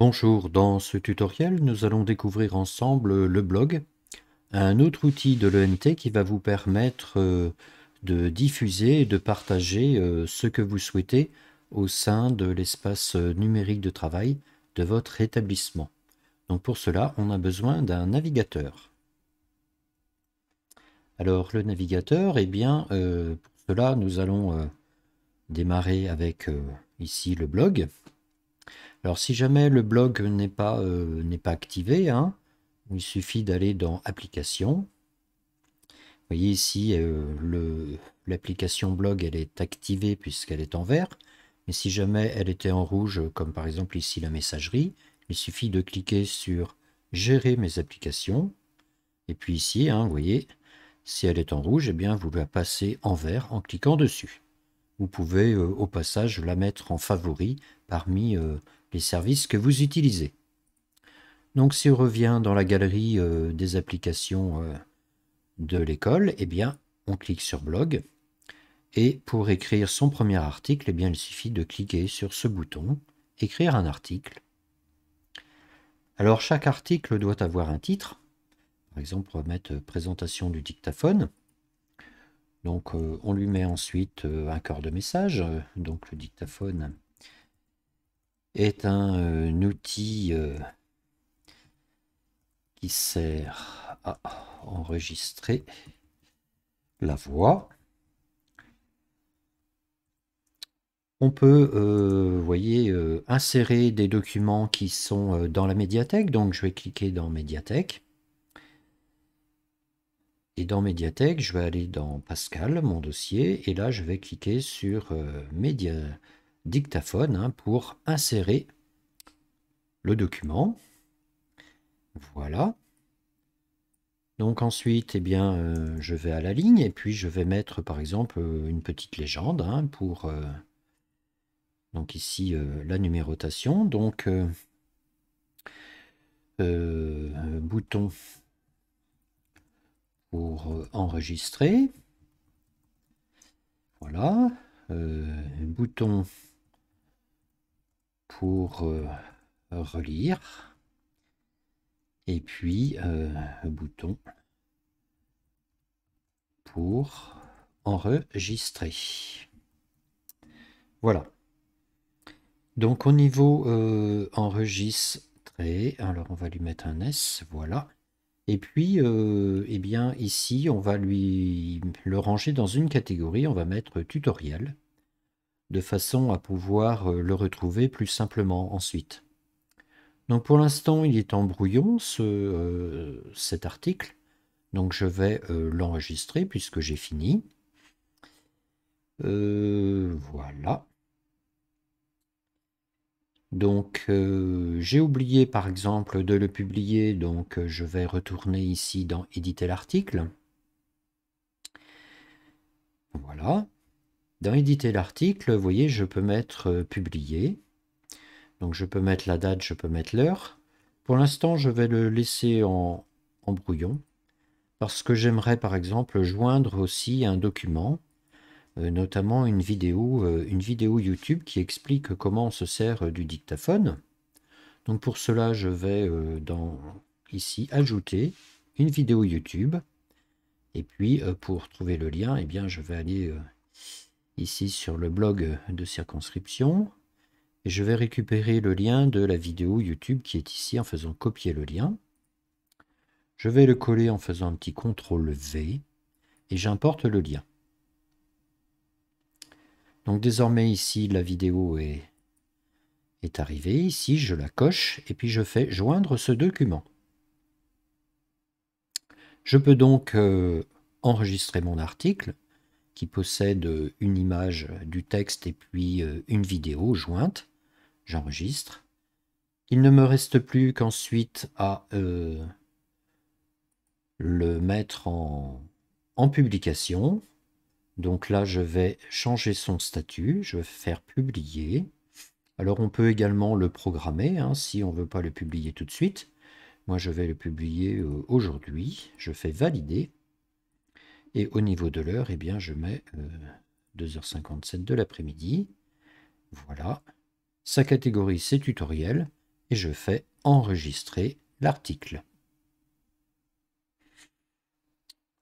Bonjour, dans ce tutoriel, nous allons découvrir ensemble le blog, un autre outil de l'ENT qui va vous permettre euh, de diffuser et de partager euh, ce que vous souhaitez au sein de l'espace euh, numérique de travail de votre établissement. Donc pour cela, on a besoin d'un navigateur. Alors le navigateur, eh bien, pour cela, nous allons démarrer avec ici le blog. Alors si jamais le blog n'est pas, euh, pas activé, hein, il suffit d'aller dans Applications. Vous voyez ici, euh, l'application blog, elle est activée puisqu'elle est en vert. Mais si jamais elle était en rouge, comme par exemple ici la messagerie, il suffit de cliquer sur Gérer mes applications. Et puis ici, hein, vous voyez, si elle est en rouge, eh bien, vous la passez en vert en cliquant dessus. Vous pouvez euh, au passage la mettre en favori parmi les services que vous utilisez. Donc si on revient dans la galerie euh, des applications euh, de l'école, eh bien on clique sur blog. Et pour écrire son premier article, eh bien, il suffit de cliquer sur ce bouton, écrire un article. Alors chaque article doit avoir un titre. Par exemple, on va mettre euh, présentation du dictaphone. Donc on lui met ensuite un corps de message. Donc le dictaphone est un euh, outil euh, qui sert à enregistrer la voix. On peut, euh, voyez, insérer des documents qui sont dans la médiathèque. Donc, je vais cliquer dans médiathèque. Et dans médiathèque, je vais aller dans Pascal, mon dossier. Et là, je vais cliquer sur médiathèque dictaphone hein, pour insérer le document. Voilà. Donc ensuite, et eh bien, euh, je vais à la ligne et puis je vais mettre par exemple euh, une petite légende hein, pour euh, donc ici la numérotation. Donc bouton pour enregistrer. Voilà. bouton pour euh, relire. Et puis euh, bouton pour enregistrer. Voilà. Donc au niveau euh, enregistrer, alors on va lui mettre un S, voilà. Et puis, et eh bien, ici, on va lui le ranger dans une catégorie. On va mettre tutoriel de façon à pouvoir euh, le retrouver plus simplement ensuite. Donc pour l'instant, il est en brouillon, euh, cet article. Donc je vais euh, l'enregistrer puisque j'ai fini. voilà. Donc j'ai oublié par exemple de le publier, donc je vais retourner ici dans éditer l'article. Voilà. Dans éditer l'article, vous voyez, je peux mettre euh, Publier ». Donc je peux mettre la date, je peux mettre l'heure. Pour l'instant, je vais le laisser en, brouillon parce que j'aimerais par exemple joindre aussi un document, euh, notamment une vidéo, euh, une vidéo YouTube qui explique comment on se sert du dictaphone. Donc pour cela, je vais dans ici ajouter une vidéo YouTube. Et puis pour trouver le lien, eh bien je vais aller ici sur le blog de circonscription. Et je vais récupérer le lien de la vidéo YouTube qui est ici en faisant copier le lien. Je vais le coller en faisant un petit CTRL V et j'importe le lien. Donc désormais ici la vidéo est, est arrivée. Ici je la coche et puis je fais joindre ce document. Je peux donc euh, enregistrer mon article qui possède euh, une image euh, du texte et puis euh, une vidéo jointe. J'enregistre. Il ne me reste plus qu'ensuite à le mettre en, publication. Donc là, je vais changer son statut. Je vais faire publier. Alors on peut également le programmer hein, si on ne veut pas le publier tout de suite. Moi, je vais le publier aujourd'hui. Je fais valider. Et au niveau de l'heure, eh bien, je mets 2h57 euh, de l'après-midi. Voilà. Sa catégorie, c'est tutoriel. Et je fais enregistrer l'article.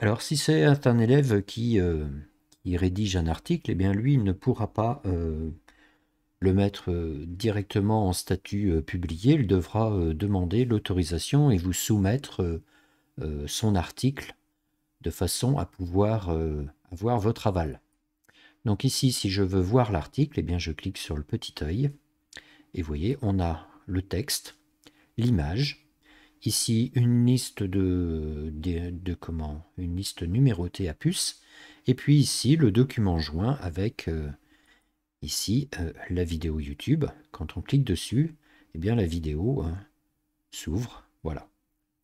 Alors, si c'est un élève euh, qui, rédige un article, eh bien, lui, il ne pourra pas euh, le mettre directement en statut publié. Il devra demander l'autorisation et vous soumettre son article de façon à pouvoir euh, avoir votre aval. Donc ici, si je veux voir l'article, eh bien je clique sur le petit œil. Et vous voyez, on a le texte, l'image, ici une liste de, comment une liste numérotée à puce, et puis ici le document joint avec euh, ici euh, la vidéo YouTube. Quand on clique dessus, eh bien la vidéo hein, s'ouvre. Voilà.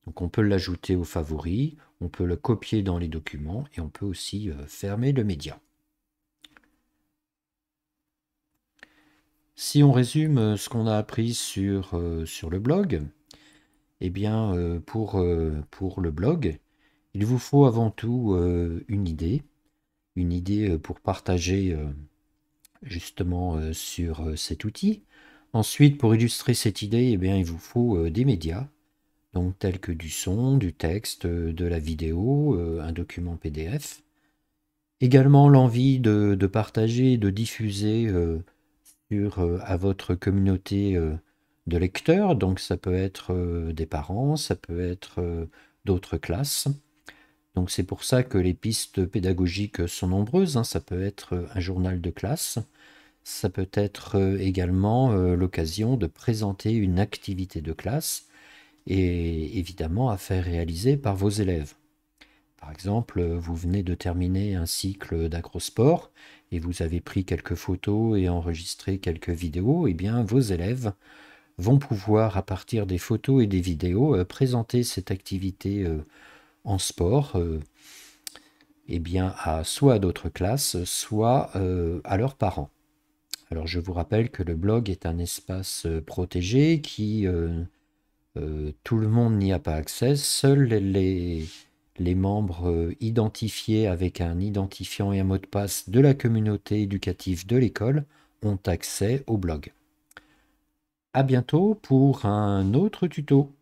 Donc on peut l'ajouter aux favoris, on peut le copier dans les documents et on peut aussi euh, fermer le média. Si on résume euh, ce qu'on a appris sur, euh, le blog, eh bien pour, pour le blog, il vous faut avant tout une idée, une idée pour partager justement sur cet outil. Ensuite, pour illustrer cette idée, eh bien, il vous faut des médias, donc tels que du son, du texte, euh, de la vidéo, euh, un document PDF. Également l'envie de, partager, de diffuser euh, à votre communauté de lecteurs, donc ça peut être des parents, ça peut être d'autres classes. Donc c'est pour ça que les pistes pédagogiques sont nombreuses, hein. ça peut être un journal de classe, ça peut être également l'occasion de présenter une activité de classe, et évidemment à faire réaliser par vos élèves. Par exemple, vous venez de terminer un cycle d'agrosport et vous avez pris quelques photos et enregistré quelques vidéos, et eh bien vos élèves vont pouvoir, à partir des photos et des vidéos, euh, présenter cette activité euh, en sport et euh, eh bien, à, soit à d'autres classes, soit à leurs parents. Alors je vous rappelle que le blog est un espace protégé qui euh, tout le monde n'y a pas accès. Seuls les, les membres euh, identifiés avec un identifiant et un mot de passe de la communauté éducative de l'école ont accès au blog. A bientôt pour un autre tuto.